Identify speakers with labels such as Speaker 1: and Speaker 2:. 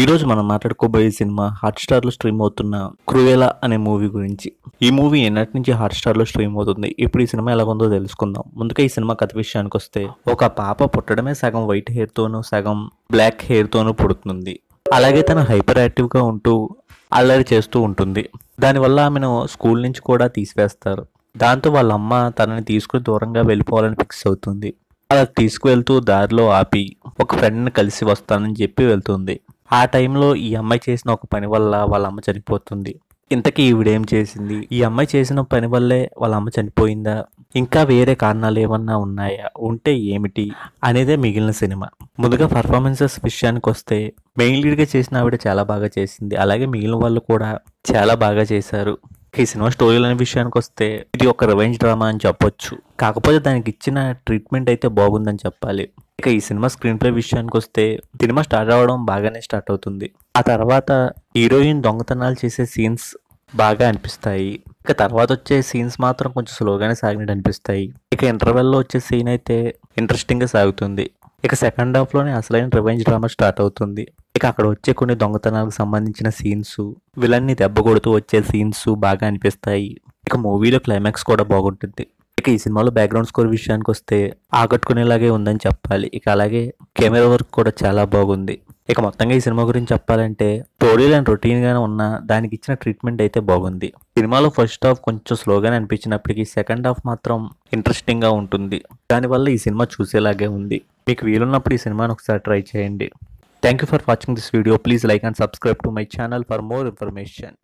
Speaker 1: ఈరోజు మనం మాట్లాడుకోబోయే cinema హాట్స్టార్లో stream అవుతున్న క్రువేలా అనే మూవీ గురించి ఈ మూవీ ఎన్నటి నుంచి హాట్స్టార్లో స్ట్రీమ్ అవుతుంది ఇప్పుడు ఈ సినిమా ఎలా ఉందో తెలుసుకుందాం ముందుగా ఈ సినిమా కథ విషయానికి వస్తే ఒక పాప పుట్టడమే సగం వైట్ హెయిర్తోనూ సగం బ్లాక్ హెయిర్తోనూ పుడుతుంది అలాగే తను హైపర్ యాక్టివ్గా ఉంటూ అల్లరి చేస్తూ ఉంటుంది దానివల్ల ఆమెను స్కూల్ నుంచి కూడా తీసివేస్తారు దాంతో వాళ్ళ అమ్మ తనని తీసుకుని దూరంగా వెళ్ళిపోవాలని ఫిక్స్ అవుతుంది అలా తీసుకువెళ్తూ దారిలో ఆపి ఒక ఫ్రెండ్ని కలిసి వస్తానని చెప్పి వెళ్తుంది ఆ టైంలో ఈ అమ్మాయి చేసిన ఒక పని వల్ల వాళ్ళ అమ్మ చనిపోతుంది ఇంతకీ ఈవిడేం చేసింది ఈ అమ్మాయి చేసిన పని వల్లే వాళ్ళ అమ్మ చనిపోయిందా ఇంకా వేరే కారణాలు ఏమన్నా ఉన్నాయా ఉంటే ఏమిటి అనేదే మిగిలిన సినిమా ముందుగా పర్ఫార్మెన్సెస్ విషయానికి వస్తే మెయిన్ లీడ్గా చేసిన ఆవిడ చాలా బాగా చేసింది అలాగే మిగిలిన వాళ్ళు కూడా చాలా బాగా చేశారు ఈ సినిమా స్టోరీలు అనే విషయానికి వస్తే ఇది ఒక రివెంజ్ డ్రామా అని చెప్పొచ్చు కాకపోతే దానికి ఇచ్చిన ట్రీట్మెంట్ అయితే బాగుందని చెప్పాలి ఇక ఈ సినిమా స్క్రీన్ ప్లే విషయానికి వస్తే సినిమా స్టార్ట్ అవ్వడం బాగానే స్టార్ట్ అవుతుంది ఆ తర్వాత హీరోయిన్ దొంగతనాలు చేసే సీన్స్ బాగా అనిపిస్తాయి ఇక తర్వాత వచ్చే సీన్స్ మాత్రం కొంచెం స్లోగానే సాగినట్టు అనిపిస్తాయి ఇక ఇంటర్వెల్లో వచ్చే సీన్ అయితే ఇంట్రెస్టింగ్గా సాగుతుంది ఇక సెకండ్ హాఫ్లోనే అసలైన రివెంజ్ డ్రామా స్టార్ట్ అవుతుంది ఇక అక్కడ వచ్చే కొన్ని దొంగతనాలకు సంబంధించిన సీన్స్ విలన్ని దెబ్బ కొడుతూ వచ్చే సీన్స్ బాగా అనిపిస్తాయి ఇక మూవీలో క్లైమాక్స్ కూడా బాగుంటుంది ఇక ఈ సినిమాలో బ్యాక్గ్రౌండ్ స్కోర్ విషయానికి వస్తే ఆకట్టుకునేలాగే ఉందని చెప్పాలి ఇక అలాగే కెమెరా వర్క్ కూడా చాలా బాగుంది ఇక మొత్తంగా ఈ సినిమా గురించి చెప్పాలంటే స్టోరీలు అండ్ రొటీన్గానే ఉన్న దానికి ఇచ్చిన ట్రీట్మెంట్ అయితే బాగుంది సినిమాలో ఫస్ట్ హాఫ్ కొంచెం స్లోగానే అనిపించినప్పటికీ సెకండ్ హాఫ్ మాత్రం ఇంట్రెస్టింగ్గా ఉంటుంది దానివల్ల ఈ సినిమా చూసేలాగే ఉంది మీకు వీలున్నప్పుడు ఈ సినిమాని ఒకసారి ట్రై చేయండి Thank you for watching this video. Please like and subscribe to my channel for more information.